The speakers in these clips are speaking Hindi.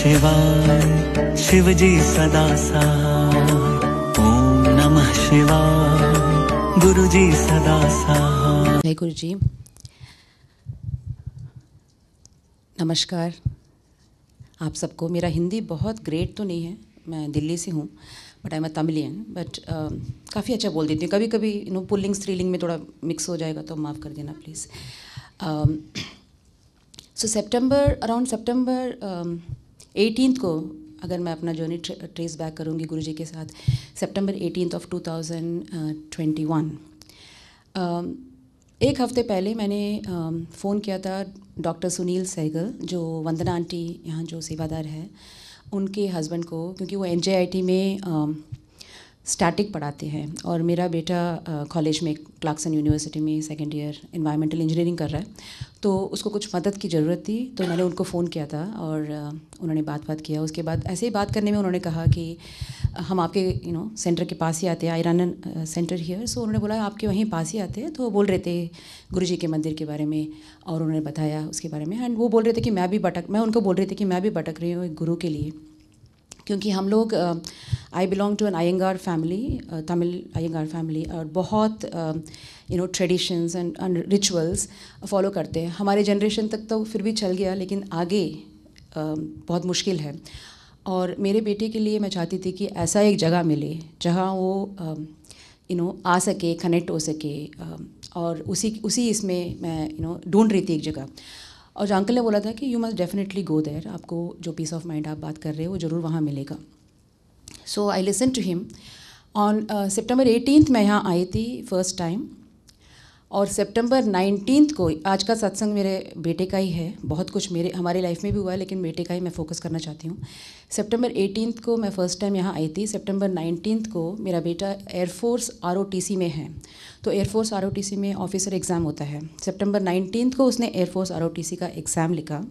शिवाय शिवजी सदा सहाय ओम नमः शिवाय गुरुजी सदा सहाय जय गुरु जी नमस्कार आप सबको मेरा हिंदी बहुत ग्रेट तो नहीं है मैं दिल्ली से हूँ but I am a Tamilian but काफ़ी अच्छा बोल देती हूँ कभी कभी यू नो पुलिंग स्त्रीलिंग में थोड़ा मिक्स हो जाएगा तो माफ़ कर देना please so September around September eighteen को अगर मैं अपना जर्नी ट्रेस बैक करूँगी गुरु जी के साथ September eighteen of two thousand एक हफ्ते पहले मैंने फ़ोन um, किया था डॉक्टर सुनील सहगल जो वंदना आंटी यहाँ जो सेवादार है उनके हस्बैंड को क्योंकि वो एन में um, स्टैटिक पढ़ाते हैं और मेरा बेटा कॉलेज में क्लाक्सन यूनिवर्सिटी में सेकेंड ईयर इन्वायरमेंटल इंजीनियरिंग कर रहा है तो उसको कुछ मदद की ज़रूरत थी तो मैंने उनको फ़ोन किया था और उन्होंने बात बात किया उसके बाद ऐसे ही बात करने में उन्होंने कहा कि हम आपके यू नो सेंटर के पास ही आते हैं आयरानन सेंटर हियर सो उन्होंने बोला आपके वहीं पास ही आते हैं तो वो बोल रहे थे गुरु जी के मंदिर के बारे में और उन्होंने बताया उसके बारे में एंड वो बोल रहे थे कि मैं भी भटक मैं उनको बोल रही थी कि मैं भी भटक रही हूँ एक गुरु के लिए क्योंकि हम लोग I belong to an Iyengar family Tamil Iyengar family और बहुत you know traditions and and rituals follow करते हैं हमारे जनरेशन तक तो फिर भी चल गया लेकिन आगे uh, बहुत मुश्किल है और मेरे बेटे के लिए मैं चाहती थी कि ऐसा एक जगह मिले जहाँ वो यू नो आ सके कनेक्ट हो सके और उसी उसी इसमें मैं यू नो ढूंढ रही थी एक जगह और जो अंकल ने बोला था कि you must definitely go there आपको जो पीस ऑफ माइंड आप बात कर रहे हो वो ज़रूर वहाँ मिलेगा so I listen to him on September eighteenth मैं यहाँ आई थी फर्स्ट टाइम और सितंबर नाइनटीन को आज का सत्संग मेरे बेटे का ही है बहुत कुछ मेरे हमारी लाइफ में भी हुआ है लेकिन बेटे का ही मैं फोकस करना चाहती हूँ सितंबर एटीन को मैं फ़र्स्ट टाइम यहाँ आई थी सितंबर नाइनटीन को मेरा बेटा एयरफोर्स आर में है तो एयरफोर्स आर में ऑफिसर एग्ज़ाम होता है सेप्टेम्बर नाइनटीन को उसने एयरफोर्स आर का एग्ज़ाम लिखा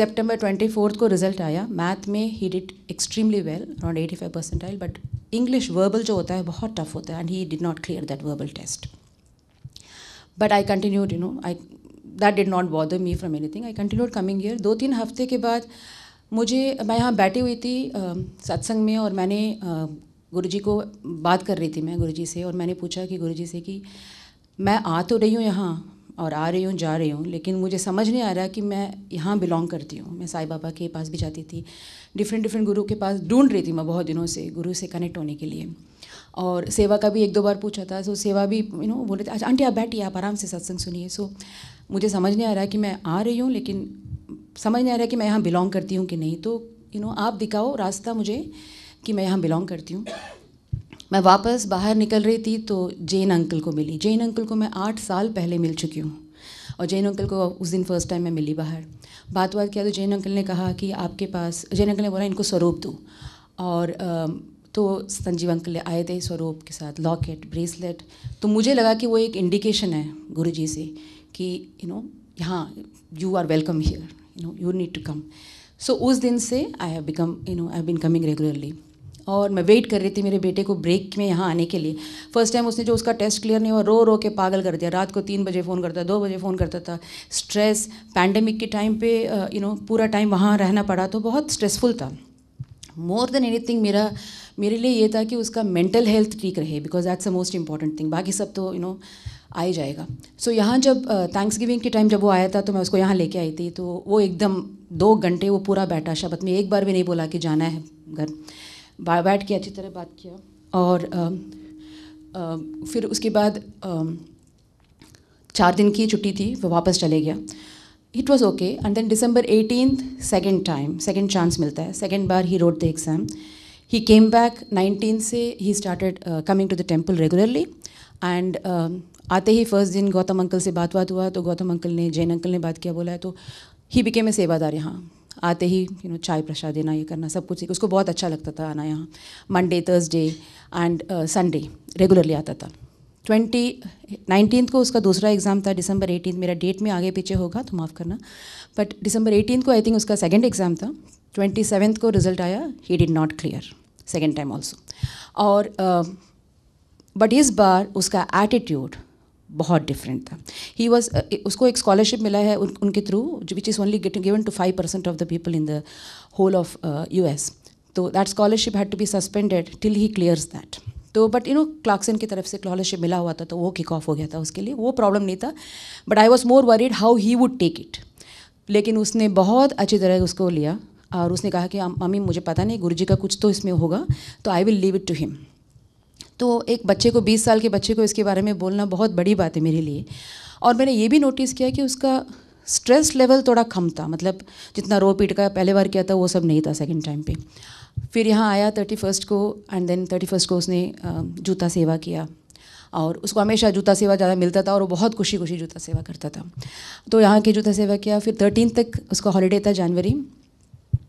ट्वेंटी फोर्थ को रिजल्ट आया मैथ में he did extremely well around percent percentile but English verbal जो होता है बहुत टफ होता है and he did not clear that verbal test but I continued you know I that did not bother me from anything I continued coming year दो तीन हफ्ते के बाद मुझे मैं यहाँ बैठी हुई थी सत्संग में और मैंने गुरु जी को बात कर रही थी मैं गुरु जी से और मैंने पूछा कि गुरु जी से कि मैं आ तो रही हूँ यहाँ और आ रही हूँ जा रही हूँ लेकिन मुझे समझ नहीं आ रहा कि मैं यहाँ बिलोंग करती हूँ मैं साई बाबा के पास भी जाती थी डिफरेंट डिफरेंट गुरु के पास ढूंढ रही थी मैं बहुत दिनों से गुरु से कनेक्ट होने के लिए और सेवा का भी एक दो बार पूछा था सो सेवा भी यू नो बोले थे अच्छा आंटी आप बैठिए आप आराम से सत्संग सुनिए सो मुझे समझ नहीं आ रहा कि मैं आ रही हूँ लेकिन समझ नहीं आ रहा कि मैं यहाँ बिलोंग करती हूँ कि नहीं तो यू नो आप दिखाओ रास्ता मुझे कि मैं यहाँ बिलोंग करती हूँ मैं वापस बाहर निकल रही थी तो जैन अंकल को मिली जैन अंकल को मैं आठ साल पहले मिल चुकी हूँ और जैन अंकल को उस दिन फर्स्ट टाइम मैं मिली बाहर बात बात किया तो जैन अंकल ने कहा कि आपके पास जैन अंकल ने बोला इनको स्वरूप दो और तो संजीव अंकल आए थे स्वरूप के साथ लॉकेट ब्रेसलेट तो मुझे लगा कि वो एक इंडिकेशन है गुरु जी से कि यू नो यहाँ you are welcome here you know you need to come so उस दिन से I have become you know I been coming regularly और मैं वेट कर रही थी मेरे बेटे को ब्रेक में यहाँ आने के लिए फर्स्ट टाइम उसने जो उसका टेस्ट क्लियर नहीं हुआ रो रो के पागल कर दिया रात को तीन बजे फ़ोन करता दो बजे फ़ोन करता था स्ट्रेस पैंडमिक के टाइम पे यू uh, नो पूरा टाइम वहाँ रहना पड़ा तो बहुत स्ट्रेसफुल था मोर देन एनी थिंग मेरा मेरे लिए ये था कि उसका मेंटल हेल्थ ठीक रहे because that's a most important thing बाकी सब तो यू नो आ ही जाएगा सो so, यहाँ जब थैंक्स गिविंग के टाइम जब वो आया था तो मैं उसको यहाँ लेके आई थी तो वो एकदम दो घंटे वो पूरा बैठा शब्द में एक बार भी नहीं बोला कि जाना है घर बैठ के अच्छी तरह बात किया और आ, आ, फिर उसके बाद आ, चार दिन की छुट्टी थी वो वापस चले गया it was okay and then December eighteen second time second chance मिलता है सेकेंड बार he wrote the exam he came back nineteen से he started coming to the temple regularly and आते ही फर्स्ट दिन गौतम अंकल से बात बात हुआ तो गौतम अंकल ने जैन अंकल ने बात किया बोला है तो ही बिकेम ए सेवादार यहाँ आते ही यू नो चाय प्रसाद देना ये करना सब कुछ उसको बहुत अच्छा लगता था आना यहाँ Monday Thursday and Sunday regularly आता था ट्वेंटी नाइनटीन को उसका दूसरा एग्ज़ाम था दिसंबर एटीन मेरा डेट में आगे पीछे होगा तो माफ़ करना बट दिसंबर एटीन को आई थिंक उसका सेकेंड एग्ज़ाम था ट्वेंटी सेवन्थ को रिजल्ट आया he did not clear second time also और बट uh, इस बार उसका एटीट्यूड बहुत डिफरेंट था ही वॉज uh, उसको एक स्कॉलरशिप मिला है उन, उनके through which is only given to five percent of the people in the whole of U S तो that scholarship had to be suspended till he clears that तो बट यू नो क्लार्कसन की तरफ से स्कॉलरशिप मिला हुआ था तो वो किक ऑफ हो गया था उसके लिए वो प्रॉब्लम नहीं था but I was more worried how he would take it लेकिन उसने बहुत अच्छी तरह उसको लिया और उसने कहा कि मम्मी मुझे पता नहीं गुरुजी का कुछ तो इसमें होगा तो I will leave it to him तो एक बच्चे को 20 साल के बच्चे को इसके बारे में बोलना बहुत बड़ी बात है मेरे लिए और मैंने ये भी नोटिस किया कि उसका स्ट्रेस लेवल थोड़ा कम था मतलब जितना रो पीट का पहले बार किया था वो सब नहीं था सेकेंड टाइम पे फिर यहाँ आया थर्टी फर्स्ट को एंड देन थर्टी फर्स्ट को उसने जूता सेवा किया और उसको हमेशा जूता सेवा ज़्यादा मिलता था और वो बहुत खुशी खुशी जूता सेवा करता था तो यहाँ के जूता सेवा किया फिर थर्टीन तक उसका हॉलीडे था जनवरी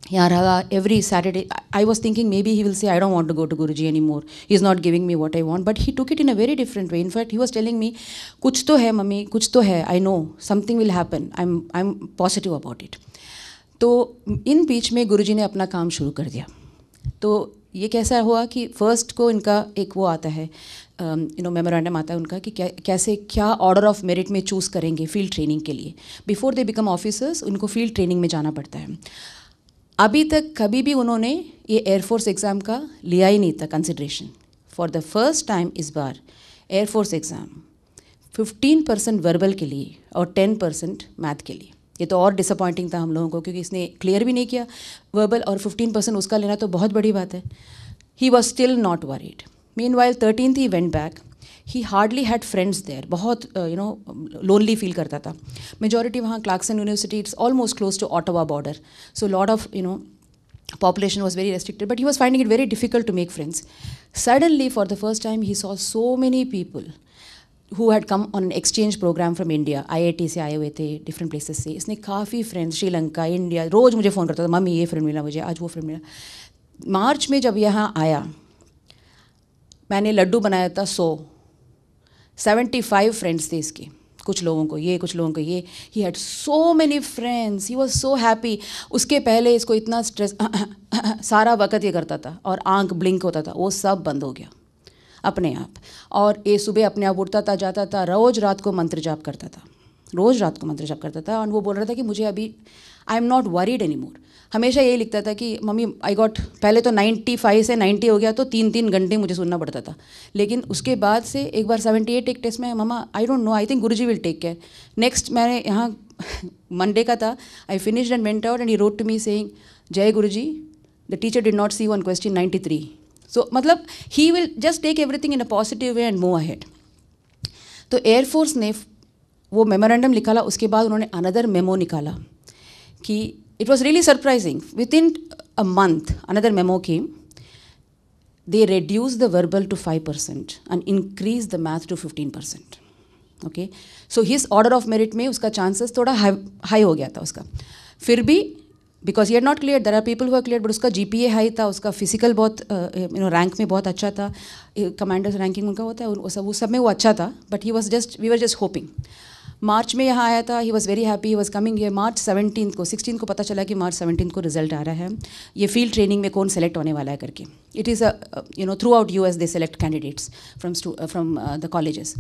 Yeah, radha every Saturday, I was thinking maybe he will say, I don't want to go to Guruji anymore. He's not giving me what I want. But he took it in a very different way. In fact, he was telling me, Kuch to hai, mummy, kuch to hai. I know something will happen. I'm, I'm positive about it. तो इन बीच में गुरुजी ने अपना काम शुरू कर दिया तो ये कैसा हुआ कि फर्स्ट को इनका एक वो आता है यू नो मेमोरेंडम आता है उनका कि क्या कैसे क्या ऑर्डर ऑफ मेरिट में चूज़ करेंगे फील्ड ट्रेनिंग के लिए बिफोर दे बिकम ऑफिसर्स उनको फील्ड ट्रेनिंग में जाना पड़ता है अभी तक कभी भी उन्होंने ये एयरफोर्स एग्ज़ाम का लिया ही नहीं था consideration for the first time इस बार एयरफोर्स एग्ज़ाम 15 परसेंट वर्बल के लिए और 10 परसेंट मैथ के लिए ये तो और डिसअपॉइंटिंग था हम लोगों को क्योंकि इसने क्लियर भी नहीं किया वर्बल और 15 परसेंट उसका लेना तो बहुत बड़ी बात है he was still not worried meanwhile thirteen he went back he hardly had friends there बहुत यू नो लोनली फील करता था मेजॉरिटी वहाँ Clarkson university it's almost close to Ottawa border so lot of you know population was very restricted but he was finding it very difficult to make friends suddenly for the first time he saw so many people who had come on an exchange program from India, IIT से आए हुए थे different places से इसने काफ़ी friends श्रीलंका इंडिया रोज़ मुझे फ़ोन करता था मम्मी ये फिल्म मिला मुझे आज वो फिल्म मिला मार्च में जब यहाँ आया मैंने लड्डू बनाया था सौ सेवेंटी फाइव फ्रेंड्स थे इसके कुछ लोगों को ये कुछ लोगों को ये he had so many friends he was so happy उसके पहले इसको इतना स्ट्रेस सारा वक़्त ये करता था और आंख ब्लिंक होता था वो सब बंद हो गया अपने आप और ये सुबह अपने आप उठता था जाता था रोज़ रात को मंत्र जाप करता था रोज़ रात को मंत्र जाप करता था और वो बोल रहा था कि मुझे अभी I am not worried any more हमेशा यही लिखता था कि मम्मी आई गॉट पहले तो 95 से 90 हो गया तो तीन तीन घंटे मुझे सुनना पड़ता था लेकिन उसके बाद से एक बार 78 एक टेस्ट में mama I don't know I think Guruji will take care next मैंने यहाँ मंडे का था I finish and went out and he wrote to me saying जय Guru ji the teacher did not see one question ninety three so मतलब he will just take everything in a positive way and move ahead तो एयरफोर्स ने वो मेमोरेंडम निकाला उसके बाद उन्होंने अनदर मेमो निकाला कि it was really surprising. Within a month, another memo came. They reduced the verbal to 5% and increased the math to 15%. Okay? So his order of merit may uska chances thoda high ho high, tha uska. Phir bhi, because he had not cleared, there are people who are cleared, but uska GPA high tha, uska physical bahut, uh, eh, you know, rank mein bahut acha tha, eh, commander's ranking unka hota hai, us, us sab mein wo acha tha, but he was just, we were just hoping. मार्च में यहाँ आया था he was very happy he was coming ये मार्च सेवनटीन को सिक्सटीन को पता चला कि मार्च सेवनटीन को रिजल्ट आ रहा है ये फील्ड ट्रेनिंग में कौन सेलेक्ट होने वाला है करके it is a you know throughout U S they select candidates from from the colleges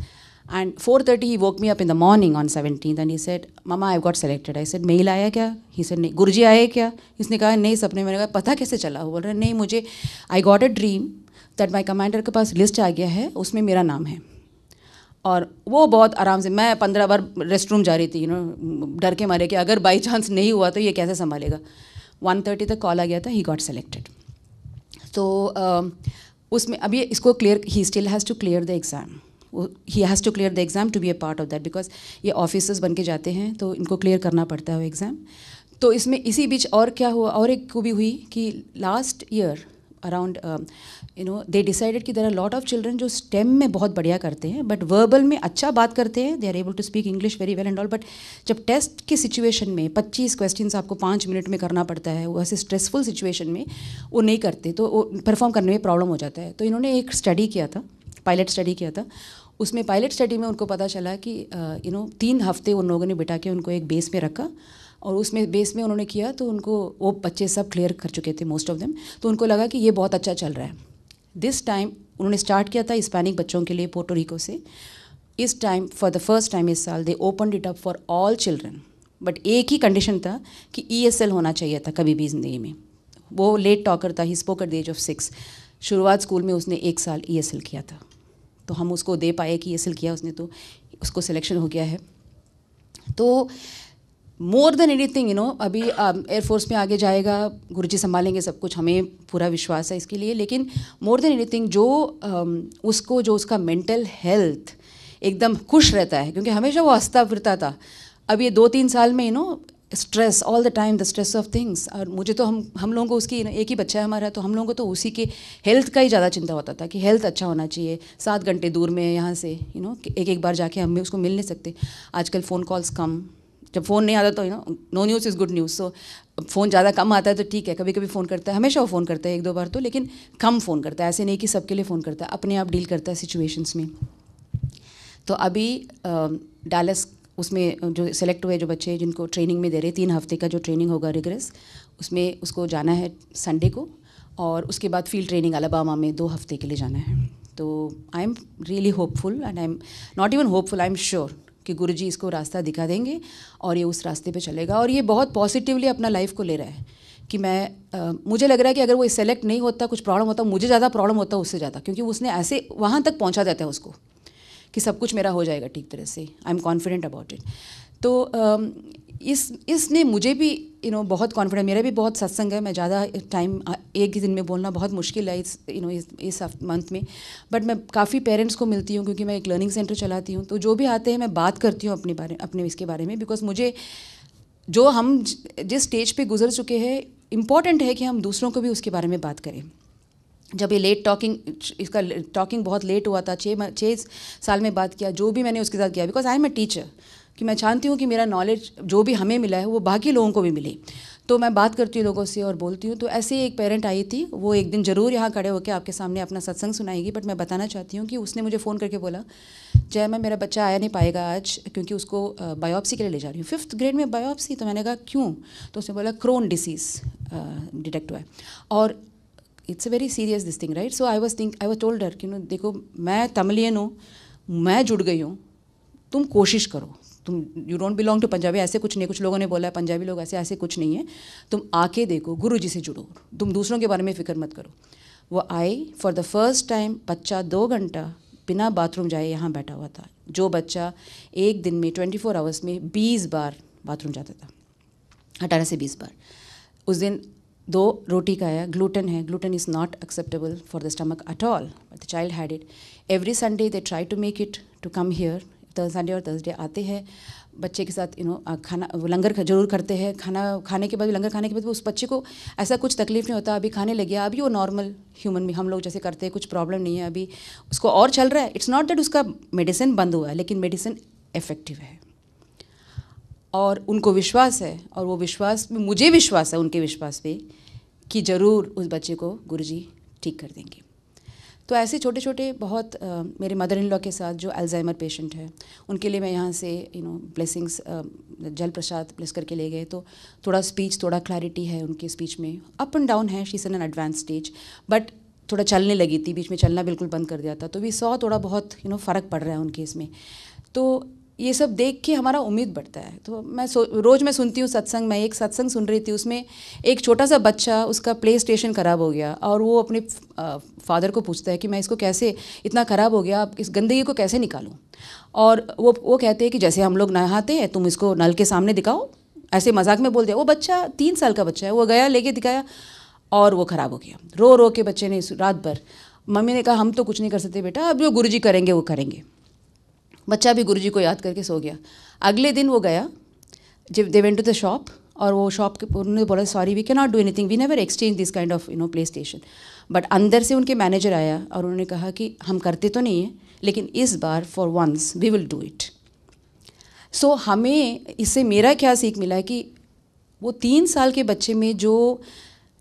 four thirty he woke me up in the morning on seventeen and he said mama I got selected I said mail आया क्या ही सेट नहीं गुरुजी आए क्या इसने कहा नहीं सपने मैंने कहा पता कैसे चला बोल रहे नहीं मुझे I got a dream that my commander के पास लिस्ट आ गया है उसमें मेरा नाम है और वो बहुत आराम से मैं पंद्रह बार रेस्ट रूम जा रही थी यू नो डर के मारे कि अगर बाई चांस नहीं हुआ तो ये कैसे संभालेगा वन थर्टी तक कॉल आ गया था ही गॉट सेलेक्टेड तो उसमें अभी इसको clear he still has to clear the exam he has to clear the exam to be a part of that because ये ऑफिसर्स बन के जाते हैं तो इनको क्लियर करना पड़ता है वो एग्ज़ाम तो इसमें इसी बीच और क्या हुआ और एक को भी हुई कि last year around you know they decided कि there are lot of children जो स्टेम में बहुत बढ़िया करते हैं बट वर्बल में अच्छा बात करते हैं they are able to speak English very well and all but जब टेस्ट की सिचुएशन में पच्चीस क्वेश्चन आपको पाँच मिनट में करना पड़ता है वैसे स्ट्रेसफुल सिचुएशन में वो नहीं करते तो परफॉर्म करने में प्रॉब्लम हो जाता है तो इन्होंने एक स्टडी किया था पायलट स्टडी किया था उसमें पायलट स्टडी में उनको पता चला कि यू uh, नो तीन हफ्ते उन लोगों ने बिठा के उनको एक बेस में रखा और उसमें बेस में उन्होंने किया तो उनको वो बच्चे सब क्लियर कर चुके थे मोस्ट ऑफ देम तो उनको लगा कि ये बहुत अच्छा चल रहा है दिस टाइम उन्होंने स्टार्ट किया था हिस्पैनिक बच्चों के लिए पोर्टोरिको से इस time for the first time इस साल they open it up for all children but एक ही कंडीशन था कि ई e होना चाहिए था कभी भी ज़िंदगी में वो लेट टॉकर था he spoke the age of six शुरुआत स्कूल में उसने एक साल ई e किया था तो हम उसको दे पाए कि ई e किया उसने तो उसको सिलेक्शन हो गया है तो more than anything you know अभी एयरफोर्स um, में आगे जाएगा गुरु जी संभालेंगे सब कुछ हमें पूरा विश्वास है इसके लिए लेकिन मोर देन एनी थिंग जो um, उसको जो उसका मेंटल हेल्थ एकदम खुश रहता है क्योंकि हमेशा वो हंसता फिरता था अब ये दो तीन साल में you know stress all the time the stress of things और मुझे तो हम हम लोगों को उसकी एक ही बच्चा है हमारा तो हम लोगों को तो उसी के हेल्थ का ही ज़्यादा चिंता होता था कि हेल्थ अच्छा होना चाहिए सात घंटे दूर में यहाँ से यू you नो know, एक एक बार जाके हम उसको मिल नहीं सकते आजकल फ़ोन कॉल्स कम जब फ़ोन नहीं आता तो you know no news is good news so phone ज़्यादा कम आता है तो ठीक है कभी कभी फ़ोन करता है हमेशा वो फ़ोन करता है एक दो बार तो लेकिन कम फ़ोन करता है ऐसे नहीं कि सबके लिए फ़ोन करता है अपने आप डील करता है सिचुएशंस में तो अभी डालस उसमें जो सेलेक्ट हुए जो बच्चे जिनको ट्रेनिंग में दे रहे तीन हफ्ते का जो ट्रेनिंग होगा रिग्रेस उसमें उसको जाना है संडे को और उसके बाद फील्ड ट्रेनिंग अलाबामा में दो हफ्ते के लिए जाना है तो I am really hopeful and I am not even hopeful I am sure कि गुरु जी इसको रास्ता दिखा देंगे और ये उस रास्ते पे चलेगा और ये बहुत पॉजिटिवली अपना लाइफ को ले रहा है कि मैं आ, मुझे लग रहा है कि अगर वो सेलेक्ट नहीं होता कुछ प्रॉब्लम होता मुझे ज़्यादा प्रॉब्लम होता उससे ज़्यादा क्योंकि उसने ऐसे वहाँ तक पहुँचा देता है उसको कि सब कुछ मेरा हो जाएगा ठीक तरह से I am confident about it तो इस इसने मुझे भी यू नो बहुत कॉन्फिडेंट मेरा भी बहुत सत्संग है मैं ज़्यादा टाइम एक ही दिन में बोलना बहुत मुश्किल है इस यू नो इस इस मंथ में बट मैं काफ़ी पेरेंट्स को मिलती हूँ क्योंकि मैं एक लर्निंग सेंटर चलाती हूँ तो जो भी आते हैं मैं बात करती हूँ अपने बारे अपने इसके बारे में बिकॉज मुझे जो हम जिस स्टेज पर गुजर चुके हैं इम्पॉर्टेंट है कि हम दूसरों को भी उसके बारे में बात करें जब ये लेट टॉकिंग इसका टॉकिंग बहुत लेट हुआ था छः छः साल में बात किया जो भी मैंने उसके साथ किया because I am a teacher कि मैं चाहती हूँ कि मेरा नॉलेज जो भी हमें मिला है वो बाकी लोगों को भी मिले तो मैं बात करती हूँ लोगों से और बोलती हूँ तो ऐसे ही एक पेरेंट आई थी वो एक दिन ज़रूर यहाँ खड़े होकर आपके सामने अपना सत्संग सुनाएगी बट मैं बताना चाहती हूँ कि उसने मुझे फ़ोन करके बोला जय मैं मेरा बच्चा आया नहीं पाएगा आज क्योंकि उसको बायोप्सी के लिए ले जा रही हूँ फिफ्थ ग्रेड में बायोप्सी तो मैंने कहा क्यों तो उसने बोला क्रोन डिसीज़ डिटेक्ट हुआ है और it's a very serious this thing right so I was think I was told डर कि देखो मैं तमलियन हूँ मैं जुड़ गई हूँ तुम कोशिश करो तुम you don't belong to Punjabi ऐसे कुछ नहीं कुछ लोगों ने बोला है पंजाबी लोग ऐसे ऐसे कुछ नहीं है तुम आके देखो गुरु जी से जुड़ो तुम दूसरों के बारे में फिक्र मत करो वो आए फॉर द फर्स्ट टाइम बच्चा दो घंटा बिना बाथरूम जाए यहाँ बैठा हुआ था जो बच्चा एक दिन में ट्वेंटी फोर आवर्स में बीस बार बाथरूम जाता था अठारह से बीस बार उस दिन दो रोटी का आया ग्लूटन है gluten is not acceptable for the stomach at all the child had it every Sunday they try to make it to come here Sunday और थर्सडे आते हैं बच्चे के साथ यू नो खाना लंगर जरूर करते हैं खाना खाने के बाद लंगर खाने के बाद उस बच्चे को ऐसा कुछ तकलीफ नहीं होता अभी खाने लग गया अभी वो नॉर्मल ह्यूमन में हम लोग जैसे करते हैं कुछ प्रॉब्लम नहीं है अभी उसको और चल रहा है इट्स नॉट दैट उसका मेडिसिन बंद हुआ है लेकिन मेडिसिन इफ़ेक्टिव है और उनको विश्वास है और वो विश्वास में मुझे विश्वास है उनके विश्वास पे कि ज़रूर उस बच्चे को गुरुजी ठीक कर देंगे तो ऐसे छोटे छोटे बहुत uh, मेरे मदर इन लॉ के साथ जो अल्जाइमर पेशेंट है उनके लिए मैं यहाँ से यू नो ब्लेसिंग्स जल प्रसाद ब्लेस करके ले गए तो थोड़ा स्पीच थोड़ा क्लैरिटी है उनके स्पीच में अप एंड डाउन है she in an advance stage but थोड़ा चलने लगी थी बीच में चलना बिल्कुल बंद कर दिया था तो वी सौ थोड़ा बहुत यू नो फ़र्क पड़ रहा है उनके इसमें तो ये सब देख के हमारा उम्मीद बढ़ता है तो मैं रोज़ मैं सुनती हूँ सत्संग मैं एक सत्संग सुन रही थी उसमें एक छोटा सा बच्चा उसका प्ले स्टेशन ख़राब हो गया और वो अपने फादर को पूछता है कि मैं इसको कैसे इतना ख़राब हो गया आप इस गंदगी को कैसे निकालूँ और वो वो कहते हैं कि जैसे हम लोग नहाते हैं तुम इसको नल के सामने दिखाओ ऐसे मजाक में बोल दिया वो बच्चा तीन साल का बच्चा है वो गया लेके दिखाया और वो ख़राब हो गया रो रो के बच्चे ने रात भर मम्मी ने कहा हम तो कुछ नहीं कर सकते बेटा अब जो गुरुजी करेंगे वो करेंगे बच्चा भी गुरुजी को याद करके सो गया अगले दिन वो गया जब they went to the shop और वो शॉप के उन्होंने बोला sorry we can not do anything we never exchange this kind of you know PlayStation but अंदर से उनके मैनेजर आया और उन्होंने कहा कि हम करते तो नहीं हैं लेकिन इस बार for once we will do it so हमें इससे मेरा क्या सीख मिला कि वो तीन साल के बच्चे में जो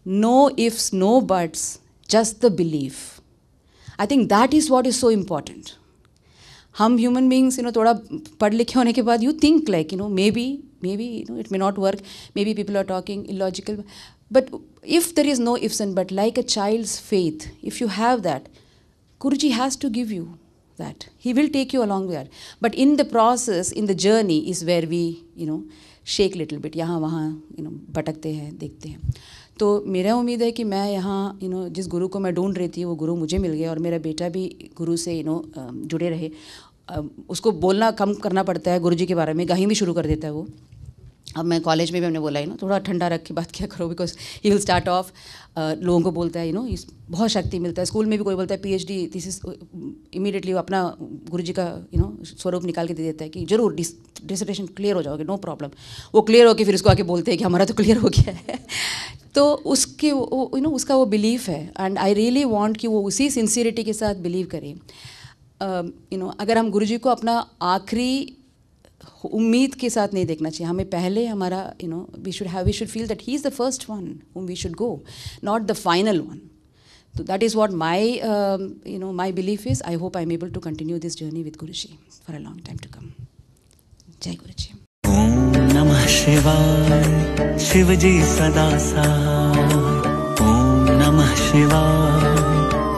no ifs no buts just the belief I think that is what is so important हम ह्यूमन बींग्स यू नो थोड़ा पढ़ लिखे होने के बाद you think like you know maybe maybe you know it may not work maybe people are talking in logical but if there is no ifs and but like a child's faith if you have that Guruji has to give you that he will take you along there but in the process in the journey is where we you know shake little bit यहाँ वहाँ यू नो भटकते हैं देखते हैं तो मेरा उम्मीद है कि मैं यहाँ यू नो जिस गुरु को मैं ढूंढ रही थी वो गुरु मुझे मिल गया और मेरा बेटा भी गुरु से यू नो जुड़े रहे उसको बोलना कम करना पड़ता है गुरु जी के बारे में गाही भी शुरू कर देता है वो अब मैं कॉलेज में भी हमने बोला यू नो थोड़ा ठंडा रख के बात क्या करो because he will start off लोगों को बोलता है यू नो इस बहुत शक्ति मिलता है स्कूल में भी कोई बोलता है पीएचडी दिस इज इमीडिएटली अपना गुरु जी का यू नो स्वरूप निकाल के दे देता है कि जरूर डिसर्टेशन क्लियर हो जाओगे नो प्रॉब्लम वो क्लियर होकर फिर उसको आके बोलते हैं कि हमारा तो क्लियर हो गया है तो उसके यू नो उसका वो बिलीफ है एंड आई रियली वांट कि वो उसी सिंसियरिटी के साथ बिलीव करें यू um, नो अगर हम गुरु जी को अपना आखिरी उम्मीद के साथ नहीं देखना चाहिए हमें पहले हमारा you know we should have we should feel that he is the first one whom we should go not the final one तो that is what my you know my belief is I hope I am able to continue this journey with Guru ji for a long time to come जय गुरु जी शिवाय शिवजी सदा सहाय ओम नमः शिवाय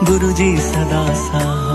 गुरुजी सदा सहाय